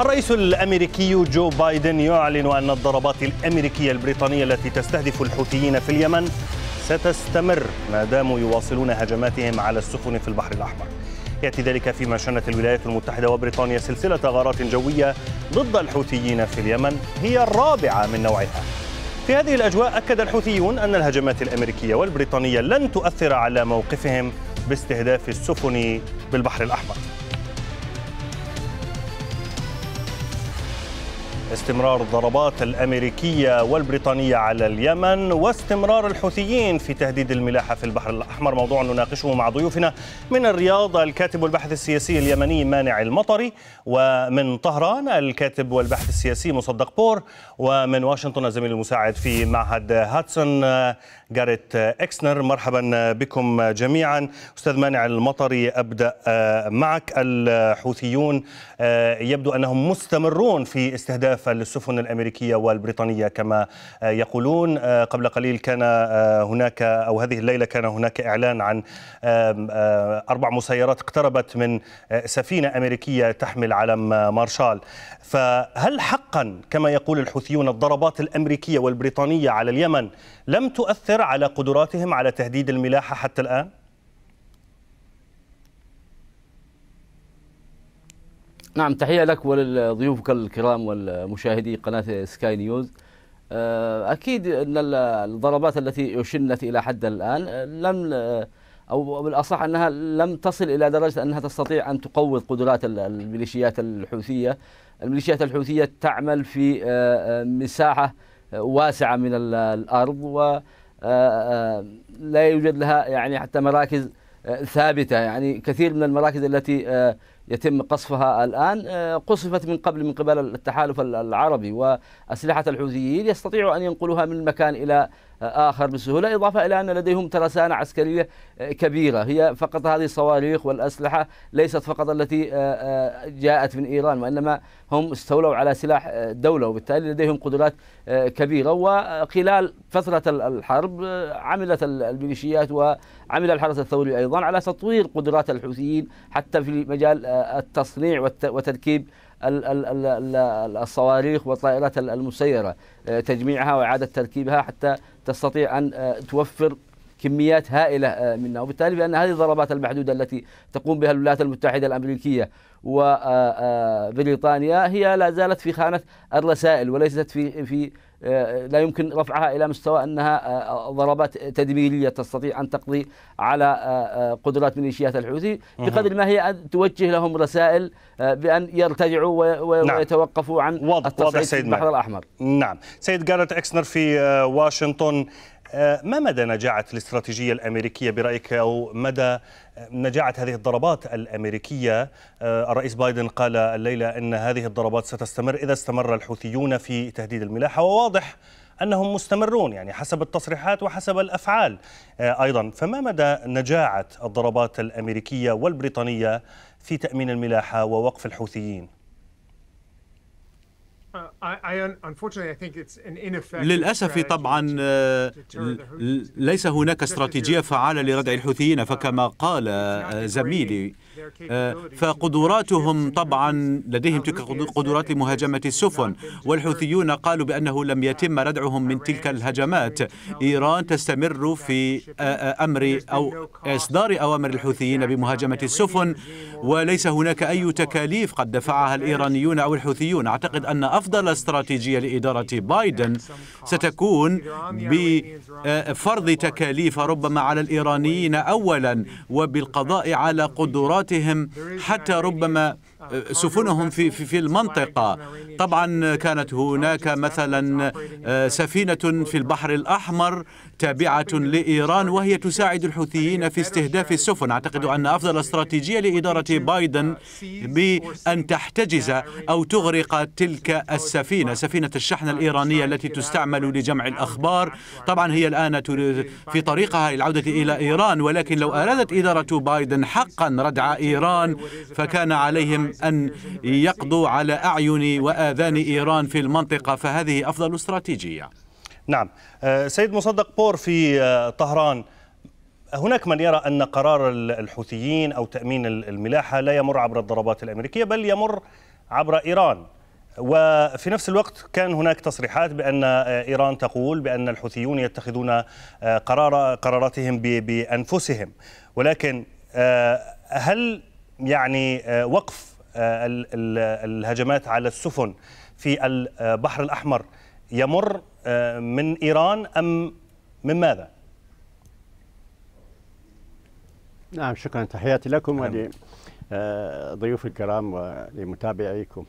الرئيس الامريكي جو بايدن يعلن ان الضربات الامريكيه البريطانيه التي تستهدف الحوثيين في اليمن ستستمر ما داموا يواصلون هجماتهم على السفن في البحر الاحمر. ياتي ذلك فيما شنت الولايات المتحده وبريطانيا سلسله غارات جويه ضد الحوثيين في اليمن هي الرابعه من نوعها. في هذه الاجواء اكد الحوثيون ان الهجمات الامريكيه والبريطانيه لن تؤثر على موقفهم باستهداف السفن بالبحر الاحمر. استمرار الضربات الامريكيه والبريطانيه على اليمن واستمرار الحوثيين في تهديد الملاحه في البحر الاحمر موضوع نناقشه مع ضيوفنا من الرياض الكاتب والباحث السياسي اليمني مانع المطري ومن طهران الكاتب والباحث السياسي مصدق بور ومن واشنطن الزميل المساعد في معهد هاتسون جاريت اكسنر مرحبا بكم جميعا استاذ مانع المطري ابدا آه، معك الحوثيون آه، يبدو انهم مستمرون في استهداف مكثفة للسفن الأمريكية والبريطانية كما يقولون آه، قبل قليل كان آه، هناك أو هذه الليلة كان هناك إعلان عن آه، أربع مسيرات اقتربت من سفينة أمريكية تحمل علم مارشال فهل حقا كما يقول الحوثيون الضربات الأمريكية والبريطانية على اليمن لم تؤثر على قدراتهم على تهديد الملاحة حتى الآن؟ نعم تحية لك ولضيوفك الكرام والمشاهدي قناة سكاي نيوز آه، أكيد أن الضربات التي شنت إلى حد الآن آه، لم آه، أو بالأصح أنها لم تصل إلى درجة أنها تستطيع أن تقوض قدرات الميليشيات الحوثية الميليشيات الحوثية تعمل في مساحة واسعة من الأرض ولا يوجد لها يعني حتى مراكز ثابتة يعني كثير من المراكز التي يتم قصفها الآن آه، قصفت من قبل من قبل التحالف العربي وأسلحة الحوثيين يستطيعوا أن ينقلوها من مكان إلى آخر بسهولة إضافة إلى أن لديهم ترسانة عسكرية آه، كبيرة هي فقط هذه الصواريخ والأسلحة ليست فقط التي آه، آه، جاءت من إيران وإنما هم استولوا على سلاح الدولة وبالتالي لديهم قدرات كبيرة وخلال فترة الحرب عملت الميليشيات وعمل الحرس الثوري أيضا على تطوير قدرات الحوثيين حتى في مجال التصنيع وتركيب الصواريخ والطائرات المسيرة تجميعها وإعادة تركيبها حتى تستطيع أن آه، توفر كميات هائلة آه، منها وبالتالي بأن هذه الضربات المحدودة التي تقوم بها الولايات المتحدة الأمريكية وبريطانيا آه، هي لا زالت في خانة الرسائل وليست في في آه، لا يمكن رفعها إلى مستوى أنها آه، آه، ضربات تدميرية تستطيع أن تقضي على قدرات ميليشيات الحوثي بقدر ما هي أن توجه لهم رسائل بأن يرتجعوا نعم. ويتوقفوا عن التصعيد في البحر الأحمر نعم سيد جارت إكسنر في واشنطن آه، ما مدى نجاعة الاستراتيجية الأمريكية برأيك أو مدى نجاعة هذه الضربات الأمريكية آه، الرئيس بايدن قال الليلة أن هذه الضربات ستستمر إذا استمر الحوثيون في تهديد الملاحة وواضح أنهم مستمرون يعني حسب التصريحات وحسب الأفعال آه، أيضا فما مدى نجاعة الضربات الأمريكية والبريطانية في تأمين الملاحة ووقف الحوثيين؟ Uh, للأسف طبعا آه، ليس هناك استراتيجية فعالة لردع الحوثيين uh, فكما قال آه، زميلي آه، فقدراتهم طبعا لديهم تلك القدرات لمهاجمة السفن والحوثيون قالوا بأنه لم يتم ردعهم من تلك الهجمات إيران تستمر في أمر أو إصدار أوامر الحوثيين بمهاجمة السفن وليس هناك أي تكاليف قد دفعها الإيرانيون أو الحوثيون أعتقد uh, أن أفضل استراتيجية لإدارة بايدن ستكون بفرض تكاليف ربما على الإيرانيين أولا وبالقضاء على قدراتهم حتى ربما سفنهم في في المنطقة طبعا كانت هناك مثلا آه، سفينة في البحر الأحمر تابعة لإيران وهي تساعد الحوثيين في استهداف السفن أعتقد أن أفضل استراتيجية لإدارة بايدن بأن تحتجز أو تغرق تلك السفينة سفينة الشحن الإيرانية التي تستعمل لجمع الأخبار طبعا هي الآن في طريقها للعودة إلى إيران ولكن لو أرادت إدارة بايدن حقا ردع إيران فكان عليهم أن يقضوا على أعين وآذان إيران في المنطقة فهذه أفضل استراتيجية نعم آه، سيد مصدق بور في آه، طهران هناك من يرى أن قرار الحوثيين أو تأمين الملاحة لا يمر عبر الضربات الأمريكية بل يمر عبر إيران وفي نفس الوقت كان هناك تصريحات بأن آه، إيران تقول بأن الحوثيون يتخذون قرار قراراتهم بأنفسهم ولكن هل يعني وقف آه، الهجمات على السفن في البحر الأحمر يمر آه، من إيران أم من ماذا؟ نعم شكرا تحياتي لكم نعم. ولضيوفي آه، الكرام ولمتابعيكم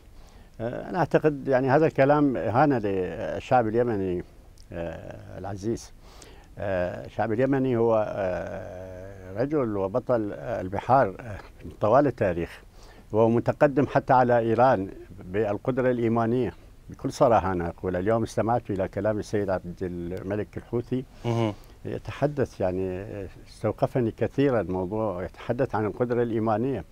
أنا أعتقد يعني هذا الكلام إهانة للشعب اليمني العزيز الشعب اليمني هو رجل وبطل البحار طوال التاريخ ومتقدم حتى على إيران بالقدرة الإيمانية بكل صراحة أنا أقول اليوم استمعت إلى كلام السيد عبد الملك الحوثي يتحدث يعني استوقفني كثيرا الموضوع يتحدث عن القدرة الإيمانية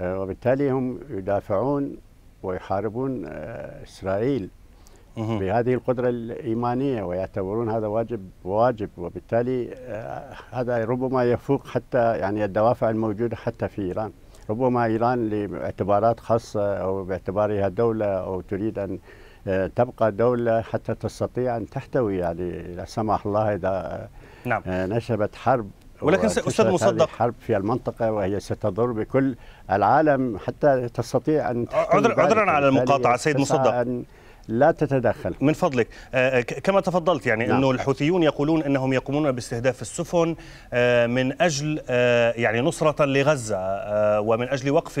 آه، وبالتالي هم يدافعون ويحاربون آه، إسرائيل بهذه القدرة الإيمانية ويعتبرون هذا واجب واجب وبالتالي آه، هذا ربما يفوق حتى يعني الدوافع الموجودة حتى في إيران ربما إيران لاعتبارات خاصة أو باعتبارها دولة أو تريد أن آه، تبقى دولة حتى تستطيع أن تحتوي يعني لا سمح الله إذا آه، نعم. آه، نشبت حرب ولكن استاذ مصدق حرب في المنطقه وهي ستضر بكل العالم حتى تستطيع ان عذرا عذرا على المقاطعه سيد مصدق لا تتدخل من فضلك آه، آه، كما تفضلت يعني نعم. انه الحوثيون يقولون انهم يقومون باستهداف السفن آه، من اجل يعني نصره لغزه ومن اجل وقف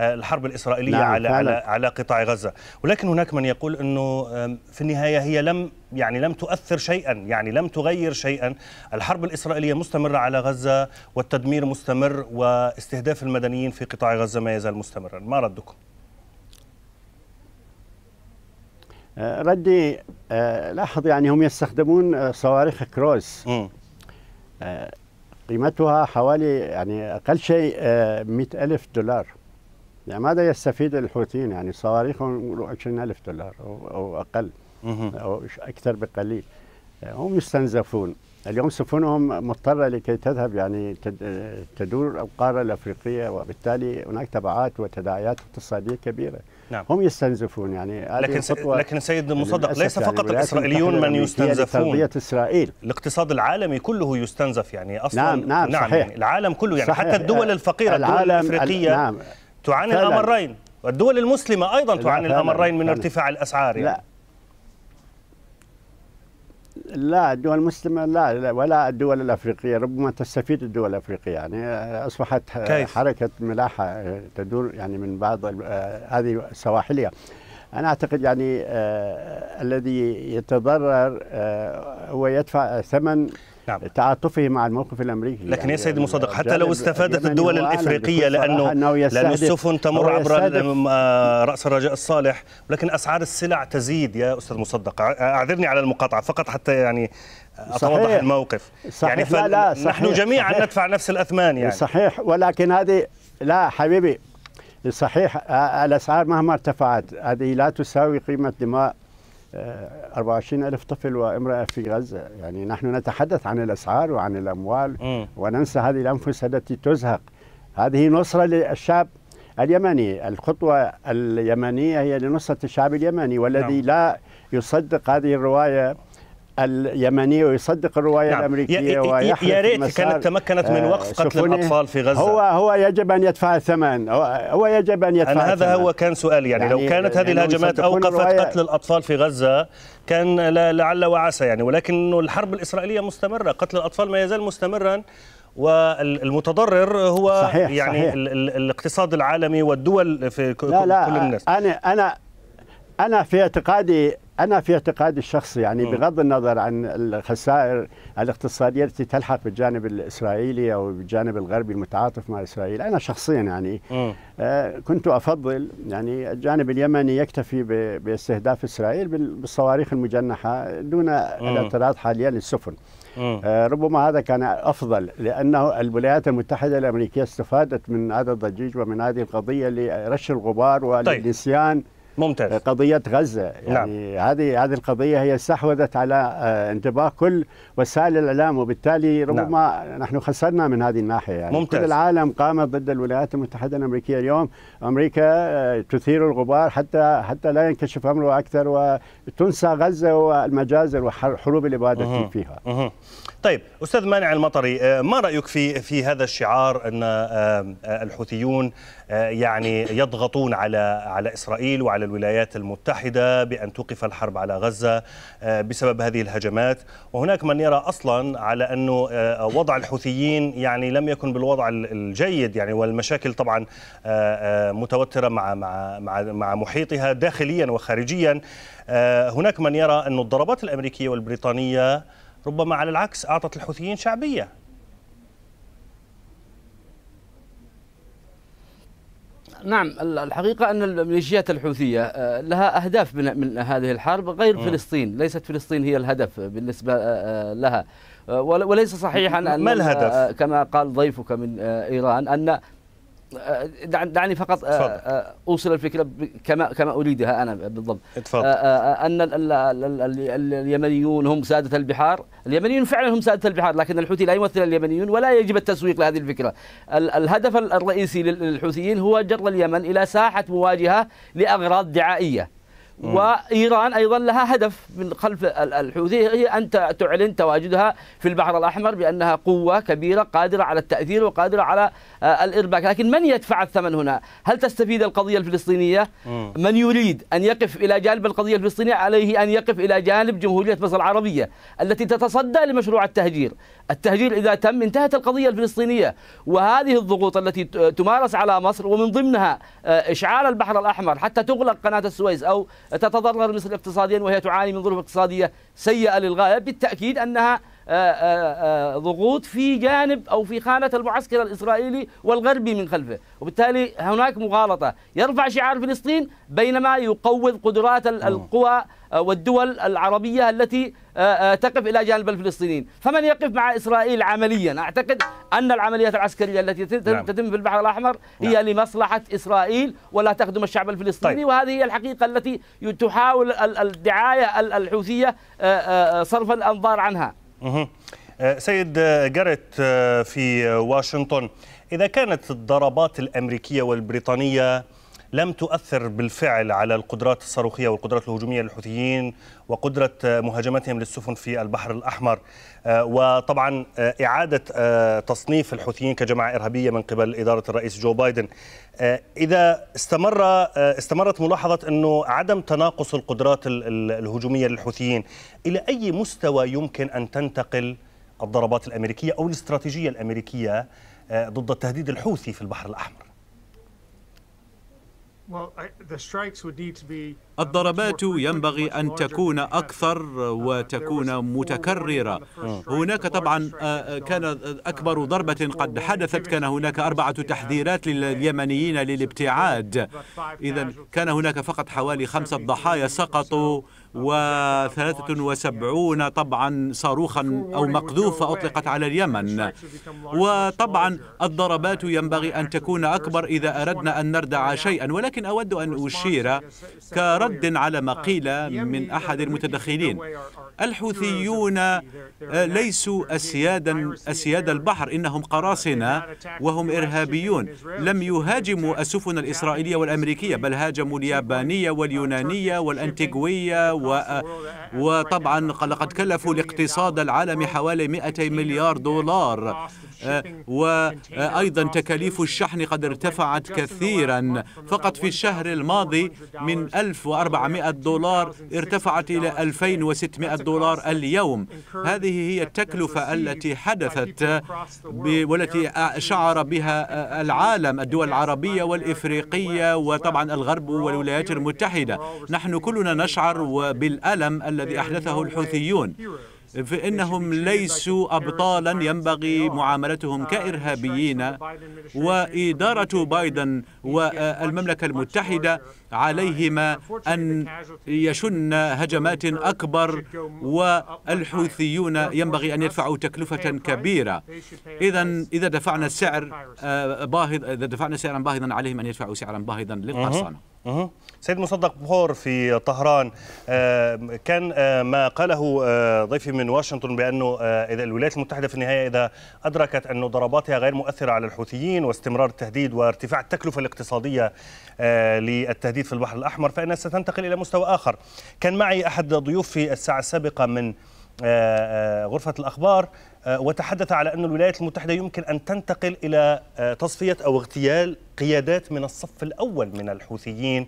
الحرب الاسرائيليه نعم. على على على قطاع غزه ولكن هناك من يقول انه في النهايه هي لم يعني لم تؤثر شيئا يعني لم تغير شيئا الحرب الإسرائيلية مستمرة على غزة والتدمير مستمر واستهداف المدنيين في قطاع غزة ما يزال مستمرا ما ردكم؟ آه، ردي آه، لاحظ يعني هم يستخدمون آه، صواريخ كروز قيمتها حوالي يعني أقل شيء مئة ألف دولار يعني ماذا يستفيد الحوثيين يعني صواريخهم عشرين ألف دولار أو أقل أو أكثر بقليل هم يستنزفون اليوم سفنهم مضطرة لكي تذهب يعني تدور القارة الأفريقية وبالتالي هناك تبعات وتداعيات اقتصادية كبيرة نعم. هم يستنزفون يعني لكن لكن سيد مصدق يعني ليس يعني فقط الإسرائيليون من يستنزفون تربية إسرائيل الاقتصاد العالمي كله يستنزف يعني أصلا نعم نعم, نعم صحيح. يعني العالم كله يعني صحيح. حتى الدول الفقيرة الدول الأفريقية نعم. تعاني الأمرين والدول المسلمة أيضا تعاني الأمرين من ارتفاع الأسعار يعني. لا لا الدول المسلمة لا ولا الدول الأفريقية ربما تستفيد الدول الأفريقية يعني آه، أصبحت كيف؟ حركة ملاحة آه، تدور يعني من بعض آه، هذه السواحلية أنا أعتقد يعني الذي يتضرر هو يدفع ثمن نعم. تعاطفه مع الموقف الامريكي لكن يعني يا سيد مصدق حتى لو استفادت الدول الافريقيه لانه لانه السفن تمر عبر آه، راس الرجاء الصالح ولكن اسعار السلع تزيد يا استاذ مصدق اعذرني على المقاطعه فقط حتى يعني اتوضح صحيح. الموقف صحيح يعني لا لا صحيح. نحن جميعا صحيح. ندفع نفس الاثمان يعني صحيح ولكن هذه لا حبيبي صحيح آه، الاسعار مهما ارتفعت هذه لا تساوي قيمه دماء 24 آه، ألف طفل وامرأة في غزة يعني نحن نتحدث عن الأسعار وعن الأموال م. وننسى هذه الأنفس التي تزهق هذه نصرة للشعب اليمني الخطوة اليمنية هي لنصرة الشعب اليمني والذي نعم. لا يصدق هذه الرواية اليمني ويصدق الروايه نعم. الامريكيه يا ريت كانت تمكنت من وقف قتل الاطفال آه، في غزه هو هو يجب ان يدفع الثمن هو يجب ان يدفع أنا هذا هو كان سؤالي يعني, يعني لو كانت هذه الهجمات اوقفت قتل الاطفال في غزه كان لعل وعسى يعني ولكن الحرب الاسرائيليه مستمره قتل الاطفال ما يزال مستمرا والمتضرر هو صحيح يعني صحيح. الاقتصاد العالمي والدول في لا كل لا الناس انا انا انا في اعتقادي أنا في اعتقادي الشخصي يعني بغض النظر عن الخسائر الاقتصادية التي تلحق بالجانب الإسرائيلي أو بالجانب الغربي المتعاطف مع إسرائيل أنا شخصيا يعني آه، كنت أفضل يعني الجانب اليمني يكتفي باستهداف إسرائيل بالصواريخ المجنحة دون الاعتراض حاليا للسفن آه، ربما هذا كان أفضل لأنه الولايات المتحدة الأمريكية استفادت من هذا الضجيج ومن هذه القضية لرش الغبار طيب. والنسيان طيب. ممتاز قضيه غزه يعني نعم. هذه هذه القضيه هي استحوذت على آه، انتباه كل وسائل الاعلام وبالتالي ربما نعم. نحن خسرنا من هذه الناحيه يعني ممتاز. كل العالم قام ضد الولايات المتحده الامريكيه اليوم امريكا آه، تثير الغبار حتى حتى لا ينكشف امره اكثر وتنسى غزه والمجازر وحروب الاباده مه. فيها مه. طيب استاذ مانع المطري آه، ما رايك في في هذا الشعار ان الحوثيون آه، يعني يضغطون على على اسرائيل وعلى الولايات المتحده بان توقف الحرب على غزه آه، بسبب هذه الهجمات وهناك من يرى اصلا على انه آه، وضع الحوثيين يعني لم يكن بالوضع الجيد يعني والمشاكل طبعا متوتره مع مع مع مع محيطها داخليا وخارجيا هناك من يرى أن الضربات الأمريكية والبريطانية ربما على العكس أعطت الحوثيين شعبية نعم الحقيقة أن الميليشيات الحوثية آه، لها أهداف من, من هذه الحرب غير م. فلسطين ليست فلسطين هي الهدف بالنسبة آه، آه، لها وليس صحيحا أن ما الهدف؟ كما قال ضيفك من إيران أن أه، دعني فقط اتفضل. أه، أه، اوصل الفكره كما كما اريدها انا بالضبط اتفضل. ان اليمنيون هم ساده البحار اليمنيون فعلا هم ساده البحار لكن الحوثي لا يمثل اليمنيون ولا يجب التسويق لهذه الفكره الهدف الرئيسي للحوثيين هو جر اليمن الى ساحه مواجهه لاغراض دعائيه وايران ايضا لها هدف من خلف الحوثي هي ان تعلن تواجدها في البحر الاحمر بانها قوه كبيره قادره على التاثير وقادره على آه، الارباك، لكن من يدفع الثمن هنا؟ هل تستفيد القضيه الفلسطينيه؟ من يريد ان يقف الى جانب القضيه الفلسطينيه عليه ان يقف الى جانب جمهوريه مصر العربيه التي تتصدى لمشروع التهجير، التهجير اذا تم انتهت القضيه الفلسطينيه وهذه الضغوط التي تمارس على مصر ومن ضمنها آه، اشعال البحر الاحمر حتى تغلق قناه السويس او تتضرر مصر اقتصاديا وهي تعاني من ظروف اقتصادية سيئة للغاية بالتأكيد أنها آه، آه، آه، ضغوط في جانب او في خانه المعسكر الاسرائيلي والغربي من خلفه، وبالتالي هناك مغالطه، يرفع شعار فلسطين بينما يقوض قدرات القوى والدول العربيه التي آه، آه، تقف إلى جانب الفلسطينيين فمن يقف مع إسرائيل عمليا أعتقد أن العمليات العسكرية التي نعم. تتم في البحر الأحمر هي نعم. لمصلحة إسرائيل ولا تخدم الشعب الفلسطيني طيب. وهذه هي الحقيقة التي تحاول الدعاية الحوثية آه، صرف الأنظار عنها سيد جاريت في واشنطن إذا كانت الضربات الأمريكية والبريطانية لم تؤثر بالفعل على القدرات الصاروخية والقدرات الهجومية للحوثيين وقدرة مهاجمتهم للسفن في البحر الأحمر آه، وطبعا آه، إعادة آه، تصنيف الحوثيين كجماعة إرهابية من قبل إدارة الرئيس جو بايدن إذا استمر استمرت ملاحظة أنه عدم تناقص القدرات الهجومية للحوثيين إلى أي مستوى يمكن أن تنتقل الضربات الأمريكية أو الاستراتيجية الأمريكية ضد التهديد الحوثي في البحر الأحمر Well, I, the strikes would need to be الضربات ينبغي أن تكون أكثر وتكون متكررة هناك طبعا آه، آه، كان أكبر ضربة قد حدثت كان هناك أربعة تحذيرات لليمنيين للابتعاد إذا كان هناك فقط حوالي خمسة ضحايا سقطوا وثلاثة وسبعون طبعا صاروخا أو مقذوفة أطلقت على اليمن وطبعا الضربات ينبغي أن تكون أكبر إذا أردنا أن نردع شيئا ولكن أود أن أشير كرد رد على ما قيل من أحد المتدخلين الحوثيون آه، ليسوا أسيادا أسياد البحر إنهم قراصنة وهم إرهابيون لم يهاجموا السفن الإسرائيلية والأمريكية بل هاجموا اليابانية واليونانية والأنتيغوية و... آه، وطبعا لقد كلفوا الاقتصاد العالمي حوالي 200 مليار دولار آه، وأيضا تكاليف الشحن قد ارتفعت كثيرا فقط في الشهر الماضي من 1000 400 دولار ارتفعت إلى 2600 دولار اليوم هذه هي التكلفة التي حدثت والتي شعر بها العالم الدول العربية والإفريقية وطبعا الغرب والولايات المتحدة نحن كلنا نشعر بالألم الذي أحدثه الحوثيون فإنهم ليسوا أبطالا ينبغي معاملتهم كإرهابيين وإدارة بايدن والمملكة المتحدة عليهما أن يشن هجمات أكبر والحوثيون ينبغي أن يدفعوا تكلفة كبيرة إذا إذا دفعنا السعر آه، باهظ إذا دفعنا سعرا باهظا عليهم أن يدفعوا سعرا باهظا للقرصنة سيد مصدق بخور في طهران آه، كان آه، ما قاله آه، ضيفي من واشنطن بانه اذا الولايات المتحده في النهايه اذا ادركت ان ضرباتها غير مؤثره على الحوثيين واستمرار التهديد وارتفاع التكلفه الاقتصاديه للتهديد في البحر الاحمر فانها ستنتقل الى مستوى اخر. كان معي احد ضيوفي الساعه السابقه من غرفة الأخبار آه، وتحدث على أن الولايات المتحدة يمكن أن تنتقل إلى آه، تصفية أو اغتيال قيادات من الصف الأول من الحوثيين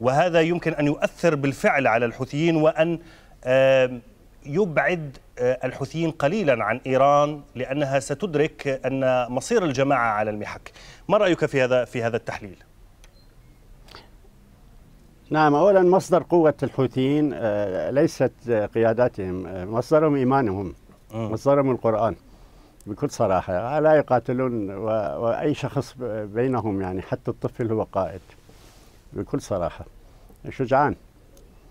وهذا يمكن أن يؤثر بالفعل على الحوثيين وأن يبعد آه، الحوثيين قليلا عن إيران لأنها ستدرك أن مصير الجماعة على المحك ما رأيك في هذا, في هذا التحليل؟ نعم أولا مصدر قوة الحوثيين ليست قياداتهم مصدرهم إيمانهم وظلموا آه. القرآن بكل صراحة لا يقاتلون و... وأي شخص بينهم يعني حتى الطفل هو قائد بكل صراحة شجعان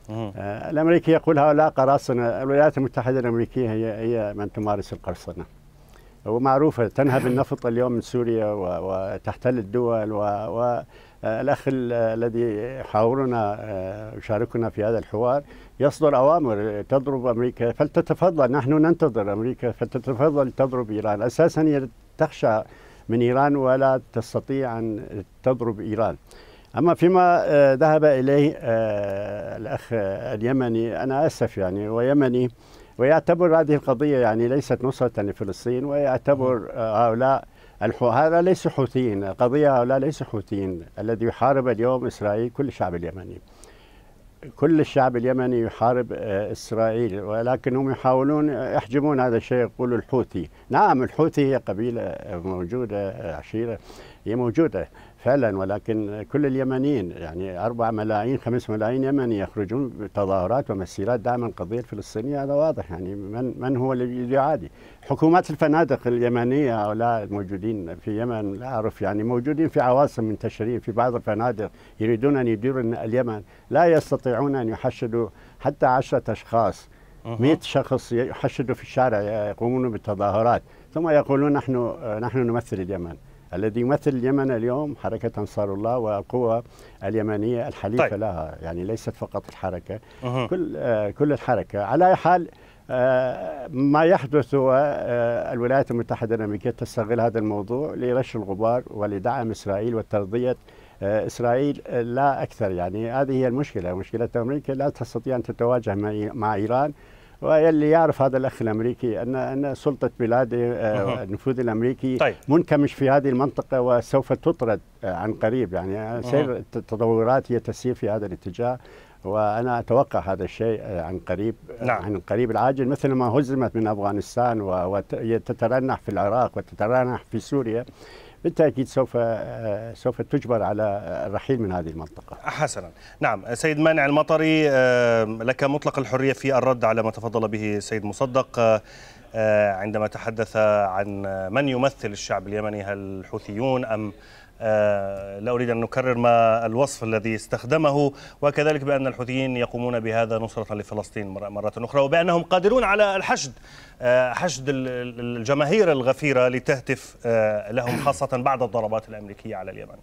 آه, آه، الأمريكي يقول هؤلاء قراصنة الولايات المتحدة الأمريكية هي هي من تمارس القرصنة ومعروفة تنهب النفط اليوم من سوريا و... وتحتل الدول و... الأخ الذي حاورنا آه، شاركنا في هذا الحوار يصدر أوامر تضرب أمريكا فلتتفضل نحن ننتظر أمريكا فلتتفضل تضرب إيران أساسا هي تخشى من إيران ولا تستطيع أن تضرب إيران أما فيما آه، ذهب إليه آه، الأخ اليمني أنا أسف يعني ويمني ويعتبر هذه القضية يعني ليست نصرة لفلسطين ويعتبر هؤلاء الحو... هذا ليس حوثيين قضية هؤلاء ليس حوثيين الذي يحارب اليوم إسرائيل كل الشعب اليمني كل الشعب اليمني يحارب آه، إسرائيل ولكنهم يحاولون آه، يحجمون هذا الشيء يقولوا الحوثي نعم الحوثي هي قبيلة آه، موجودة عشيرة هي موجودة فعلا ولكن كل اليمنيين يعني 4 ملايين 5 ملايين يمني يخرجون بتظاهرات ومسيرات دعما القضية الفلسطينية هذا واضح يعني من من هو الذي يعادي؟ حكومات الفنادق اليمنية هؤلاء الموجودين في اليمن لا أعرف يعني موجودين في عواصم منتشرين في بعض الفنادق يريدون أن يديروا اليمن لا يستطيعون أن يحشدوا حتى عشرة أشخاص 100 شخص يحشدوا في الشارع يقومون بالتظاهرات ثم يقولون نحن نحن نمثل اليمن الذي يمثل اليمن اليوم حركة أنصار الله والقوى اليمنية الحليفة طيب. لها يعني ليست فقط الحركة أه. كل آه كل الحركة على أي حال آه، ما يحدث هو آه، الولايات المتحدة الأمريكية تستغل هذا الموضوع لرش الغبار ولدعم إسرائيل وترضية آه، إسرائيل لا أكثر يعني هذه هي المشكلة مشكلة أمريكا لا تستطيع أن تتواجه مع إيران واللي يعرف هذا الاخ الامريكي ان ان سلطه بلاده آه، النفوذ الامريكي طيب. منكمش في هذه المنطقه وسوف تطرد آه، عن قريب يعني سير التطورات هي تسير في هذا الاتجاه وانا اتوقع هذا الشيء آه، عن قريب نعم. عن القريب العاجل مثل ما هزمت من افغانستان وتترنح في العراق وتترنح في سوريا بالتاكيد سوف سوف تجبر على الرحيل من هذه المنطقه. حسنا، نعم، سيد مانع المطري آه، لك مطلق الحريه في الرد على ما تفضل به سيد مصدق آه، آه، عندما تحدث عن من يمثل الشعب اليمني هل الحوثيون ام آه، لا أريد أن نكرر ما الوصف الذي استخدمه وكذلك بأن الحوثيين يقومون بهذا نصرة لفلسطين مرة أخرى وبأنهم قادرون على الحشد آه، حشد الجماهير الغفيرة لتهتف آه، لهم خاصة بعد الضربات الأمريكية على اليمن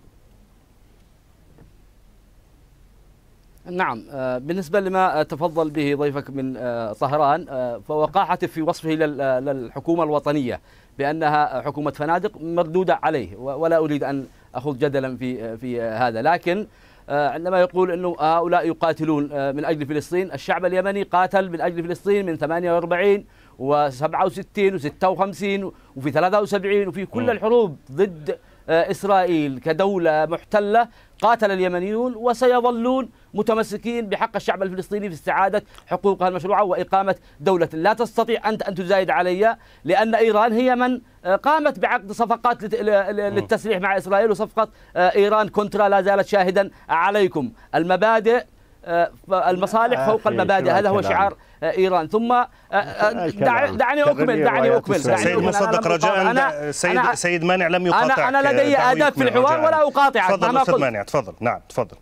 نعم بالنسبة لما تفضل به ضيفك من طهران فوقاحته في وصفه للحكومة الوطنية بأنها حكومة فنادق مردودة عليه ولا أريد أن اخوض جدلا في في هذا لكن آه، عندما يقول انه هؤلاء يقاتلون آه، من اجل فلسطين الشعب اليمني قاتل من اجل فلسطين من 48 و67 و56 وفي 73 وفي كل الحروب ضد آه، اسرائيل كدوله محتله قاتل اليمنيون وسيظلون متمسكين بحق الشعب الفلسطيني في استعادة حقوقها المشروعة وإقامة دولة لا تستطيع أنت أن تزايد علي لأن إيران هي من آه، قامت بعقد صفقات للتسليح مع إسرائيل وصفقة آه، إيران كونترا لا زالت شاهدا عليكم المبادئ آه، المصالح فوق المبادئ هذا هو شعار ايران ثم دعني, دعني اكمل دعني اكمل سيد مصدق رجاء سيد سيد مانع لم يقاطعك انا انا لدي اداب في الحوار ولا اقاطعك تفضل استاذ مانع تفضل نعم تفضل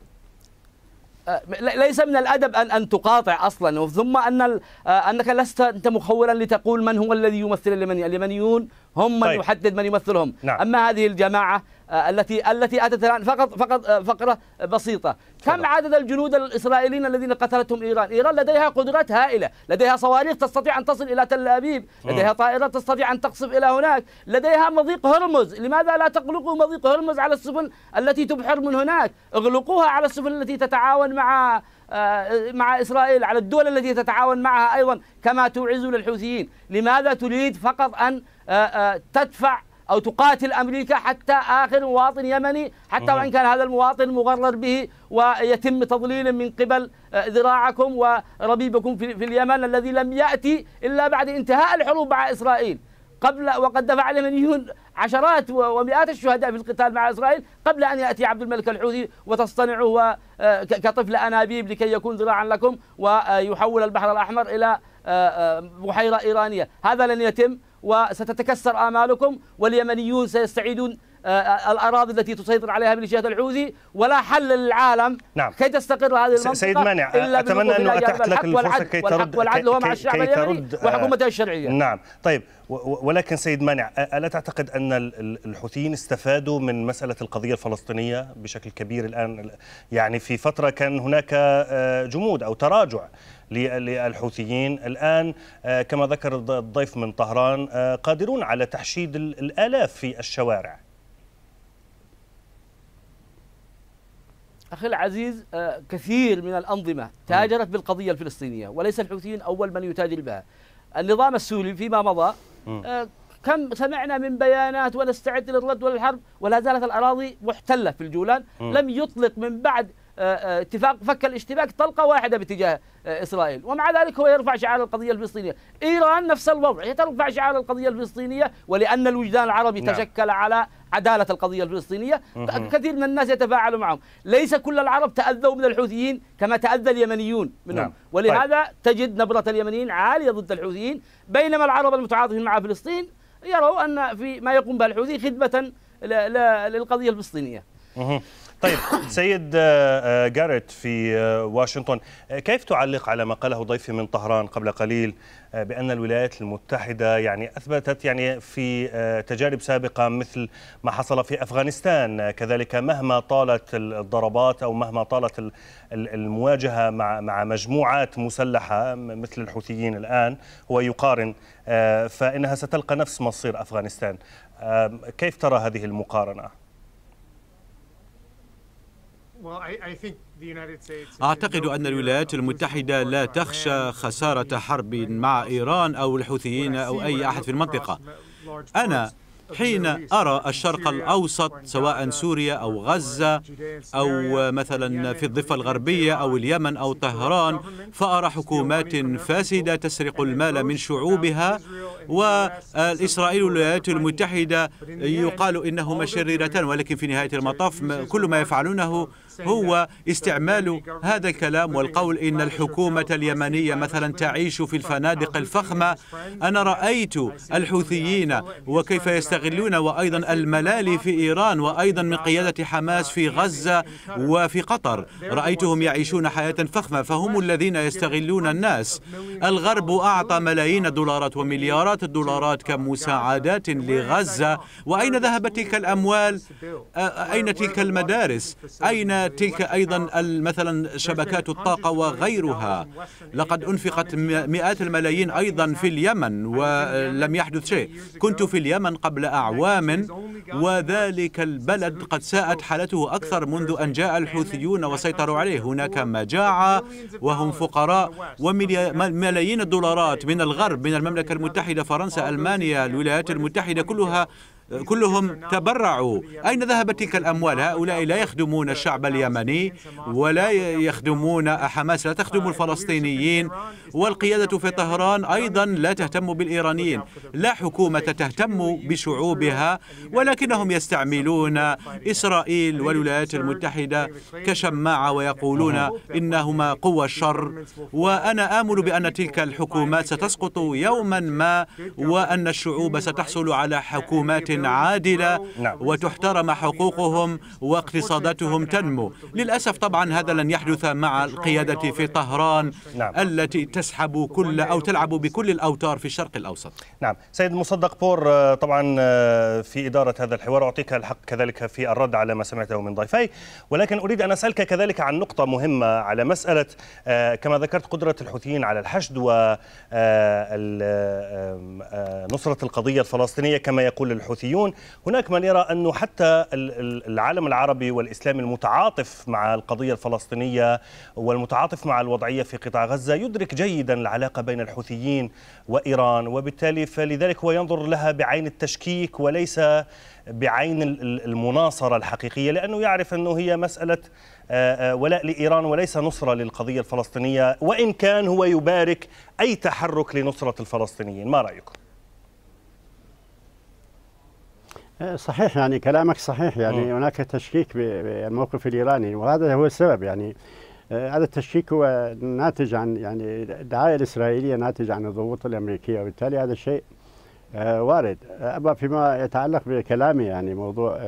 ليس من الادب ان ان تقاطع اصلا ثم ان آه، انك لست انت مخولا لتقول من هو الذي يمثل اليمنيون هم طيب. من يحدد من يمثلهم نعم. أما هذه الجماعة آه، التي التي اتت الان فقط فقط آه، فقره بسيطه كم عدد الجنود الاسرائيليين الذين قتلتهم ايران؟ ايران لديها قدرات هائله، لديها صواريخ تستطيع ان تصل الى تل ابيب، لديها طائرات تستطيع ان تقصف الى هناك، لديها مضيق هرمز، لماذا لا تغلقوا مضيق هرمز على السفن التي تبحر من هناك؟ اغلقوها على السفن التي تتعاون مع آه، مع إسرائيل على الدول التي تتعاون معها أيضا كما توعز للحوثيين لماذا تريد فقط أن آه، آه، تدفع أو تقاتل أمريكا حتى آخر مواطن يمني حتى وإن كان هذا المواطن مغرر به ويتم تضليله من قبل ذراعكم وربيبكم في اليمن الذي لم يأتي إلا بعد انتهاء الحروب مع إسرائيل قبل وقد دفع اليمنيون عشرات ومئات الشهداء في القتال مع إسرائيل قبل أن يأتي عبد الملك الحوثي وتصطنعه آه، كطفل أنابيب لكي يكون ذراعا لكم ويحول البحر الأحمر إلى آه، آه، بحيرة إيرانية هذا لن يتم وستتكسر آمالكم واليمنيون سيستعيدون آه، الأراضي التي تسيطر عليها ميليشيات الحوثي ولا حل للعالم نعم. كي تستقر هذه المنطقة سيد مانع أتمنى أنه أتحت لك الفرصة كي ترد والعدل هو مع الشعب اليمني آه، وحكومته الشرعية نعم طيب ولكن سيد مانع ألا تعتقد أن الحوثيين استفادوا من مسألة القضية الفلسطينية بشكل كبير الآن يعني في فترة كان هناك آه، جمود أو تراجع للحوثيين الآن كما ذكر الضيف من طهران قادرون على تحشيد الآلاف في الشوارع أخي العزيز آه، كثير من الأنظمة تاجرت بالقضية الفلسطينية وليس الحوثيين أول من يتاجر بها النظام السوري فيما مضى آه، كم سمعنا من بيانات ولا استعد للرد والحرب ولا زالت الأراضي محتلة في الجولان لم يطلق من بعد اتفاق فك الاشتباك طلقه واحده باتجاه آه، اسرائيل، ومع ذلك هو يرفع شعار القضيه الفلسطينيه، ايران نفس الوضع هي ترفع شعار القضيه الفلسطينيه ولان الوجدان العربي نعم. تشكل على عداله القضيه الفلسطينيه، كثير من الناس يتفاعلوا معهم، ليس كل العرب تاذوا من الحوثيين كما تاذى اليمنيون منهم، نعم. ولهذا طيب. تجد نبره اليمنيين عاليه ضد الحوثيين، بينما العرب المتعاطفين مع فلسطين يروا ان في ما يقوم به الحوثي خدمه للقضيه الفلسطينيه. طيب سيد آه، آه، جاريت في آه، واشنطن كيف تعلق على ما قاله ضيفي من طهران قبل قليل بأن الولايات المتحدة يعني أثبتت يعني في تجارب سابقة مثل ما حصل في أفغانستان كذلك مهما طالت الضربات أو مهما طالت المواجهة مع مع مجموعات مسلحة مثل الحوثيين الآن هو يقارن فإنها ستلقى نفس مصير أفغانستان كيف ترى هذه المقارنة؟ أعتقد أن الولايات المتحدة لا تخشى خسارة حرب مع إيران أو الحوثيين أو أي أحد في المنطقة أنا حين أرى الشرق الأوسط سواء سوريا أو غزة أو مثلا في الضفة الغربية أو اليمن أو طهران فأرى حكومات فاسدة تسرق المال من شعوبها والإسرائيل والولايات المتحدة يقال إنهما شريرتان ولكن في نهاية المطاف كل ما يفعلونه هو استعمال هذا الكلام والقول إن الحكومة اليمنية مثلا تعيش في الفنادق الفخمة أنا رأيت الحوثيين وكيف يستغلون وأيضا الملالي في إيران وأيضا من قيادة حماس في غزة وفي قطر رأيتهم يعيشون حياة فخمة فهم الذين يستغلون الناس الغرب أعطى ملايين الدولارات ومليارات عشرات الدولارات كمساعدات لغزة وأين ذهبت تلك الأموال أين تلك المدارس أين تلك أيضا مثلا شبكات الطاقة وغيرها لقد أنفقت مئات الملايين أيضا في اليمن ولم يحدث شيء كنت في اليمن قبل أعوام وذلك البلد قد ساءت حالته أكثر منذ أن جاء الحوثيون وسيطروا عليه هناك مجاعة وهم فقراء وملايين الدولارات من الغرب من المملكة المتحدة فرنسا ألمانيا الولايات المتحدة كلها كلهم تبرعوا أين ذهبت تلك الأموال هؤلاء لا يخدمون الشعب اليمني ولا يخدمون حماس لا تخدم الفلسطينيين والقيادة في طهران أيضا لا تهتم بالإيرانيين لا حكومة تهتم بشعوبها ولكنهم يستعملون إسرائيل والولايات المتحدة كشماعة ويقولون إنهما قوى الشر وأنا آمل بأن تلك الحكومات ستسقط يوما ما وأن الشعوب ستحصل على حكومات عادلة نعم. وتحترم حقوقهم واقتصاداتهم تنمو للأسف طبعا هذا لن يحدث مع القيادة في طهران نعم. التي تسحب كل أو تلعب بكل الأوتار في الشرق الأوسط نعم سيد مصدق بور آه، طبعا آه، في إدارة هذا الحوار أعطيك الحق كذلك في الرد على ما سمعته من ضيفي ولكن أريد أن أسألك كذلك عن نقطة مهمة على مسألة آه، كما ذكرت قدرة الحوثيين على الحشد و نصرة القضية الفلسطينية كما يقول الحوثيين السياسيون هناك من يرى أنه حتى العالم العربي والإسلامي المتعاطف مع القضية الفلسطينية والمتعاطف مع الوضعية في قطاع غزة يدرك جيدا العلاقة بين الحوثيين وإيران وبالتالي فلذلك هو ينظر لها بعين التشكيك وليس بعين المناصرة الحقيقية لأنه يعرف أنه هي مسألة آه، آه، ولاء لإيران وليس نصرة للقضية الفلسطينية وإن كان هو يبارك أي تحرك لنصرة الفلسطينيين ما رأيكم؟ صحيح يعني كلامك صحيح يعني م. آه. هناك تشكيك بالموقف الايراني وهذا هو السبب يعني آه، هذا التشكيك هو ناتج عن يعني الدعايه الاسرائيليه ناتج عن الضغوط الامريكيه وبالتالي هذا الشيء آه، وارد اما فيما يتعلق بكلامي يعني موضوع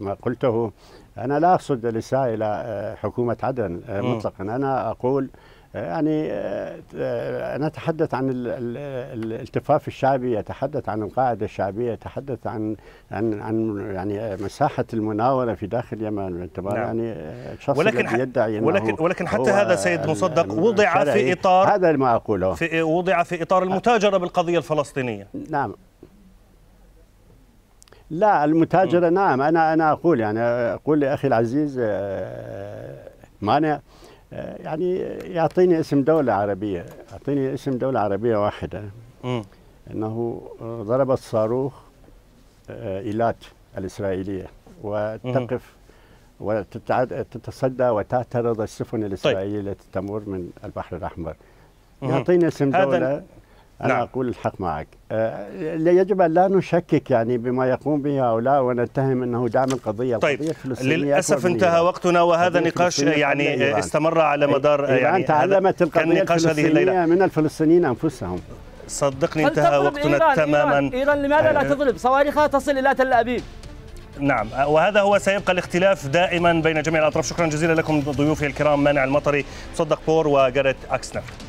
ما قلته انا لا اقصد الاساءه الى حكومه عدن مطلقا انا اقول يعني آه، آه، أنا أتحدث عن الالتفاف الشعبي يتحدث عن القاعدة الشعبية يتحدث عن عن عن يعني مساحة المناورة في داخل اليمن باعتبار نعم. يعني آه، شخص ولكن يدعي ولكن ولكن حتى هذا سيد مصدق وضع في إطار هذا ما أقوله في وضع في إطار المتاجرة بالقضية الفلسطينية نعم لا المتاجرة م. نعم أنا أنا أقول يعني أقول لأخي العزيز مانع يعني يعطيني اسم دولة عربية يعطيني اسم دولة عربية واحدة م. أنه ضرب الصاروخ آه، إيلات الإسرائيلية وتقف وتتصدى وتعترض السفن طيب. الإسرائيلية طيب. التي تمر من البحر الأحمر يعطيني اسم دولة أنا نعم. أقول الحق معك آه، يجب أن لا نشكك يعني بما يقوم به هؤلاء ونتهم أنه دعم القضية طيب القضية للأسف انتهى وقتنا وهذا نقاش يعني استمر على مدار إيران يعني تعلمت القضية الفلسطينية من الفلسطينيين أنفسهم صدقني انتهى وقتنا إيران تماما إيران, إيران لماذا لا آه، آه. تضرب صواريخها تصل إلى تل أبيب نعم وهذا هو سيبقى الاختلاف دائما بين جميع الأطراف شكرا جزيلا لكم ضيوفي الكرام مانع المطري مصدق بور وجاريت أكسنر